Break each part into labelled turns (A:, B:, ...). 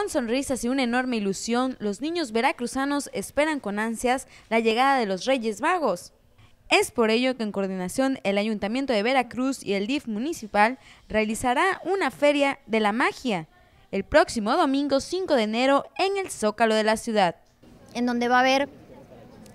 A: Con sonrisas y una enorme ilusión, los niños veracruzanos esperan con ansias la llegada de los Reyes Vagos. Es por ello que en coordinación el Ayuntamiento de Veracruz y el DIF municipal realizará una feria de la magia el próximo
B: domingo 5 de enero en el Zócalo de la ciudad. En donde va a haber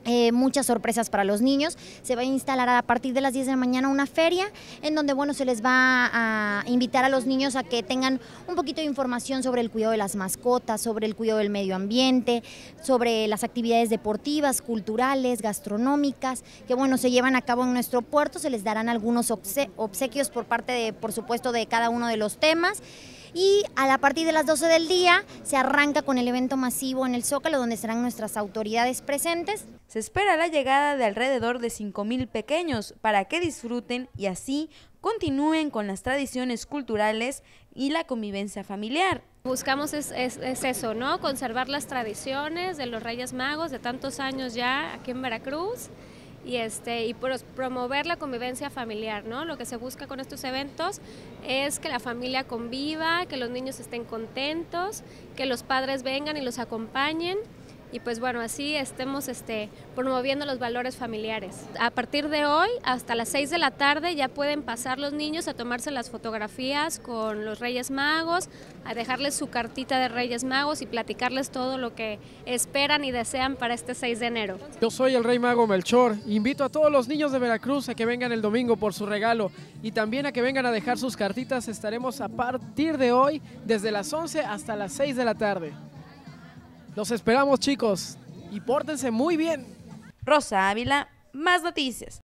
B: eh, muchas sorpresas para los niños. Se va a instalar a partir de las 10 de la mañana una feria en donde bueno, se les va a invitar a los niños a que tengan un poquito de información sobre el cuidado de las mascotas, sobre el cuidado del medio ambiente, sobre las actividades deportivas, culturales, gastronómicas, que bueno, se llevan a cabo en nuestro puerto, se les darán algunos obsequios por parte de, por supuesto, de cada uno de los temas y a, partir de las 12 del día se arranca con el evento masivo en el Zócalo donde serán nuestras autoridades presentes. Se espera la llegada de alrededor de 5.000 pequeños para que disfruten y así
A: continúen con las tradiciones culturales y la convivencia familiar. Buscamos es,
C: eso, ¿no? Conservar las tradiciones de los Reyes Magos de tantos años ya aquí en Veracruz y, este, y promover la convivencia familiar. ¿no? Lo que se busca con estos eventos es que la familia conviva, que los niños estén contentos, que los padres vengan y los acompañen y pues bueno, así estemos este, promoviendo los valores familiares. A partir de hoy hasta las 6 de la tarde ya pueden pasar los niños a tomarse las fotografías con los Reyes Magos, a dejarles su cartita de Reyes Magos y platicarles todo lo que esperan y desean para este 6 de enero.
D: Yo soy el Rey Mago Melchor, invito a todos los niños de Veracruz a que vengan el domingo por su regalo y también a que vengan a dejar sus cartitas, estaremos a partir de hoy desde las 11 hasta las 6 de la tarde. Los esperamos, chicos. Y pórtense muy bien. Rosa Ávila, más noticias.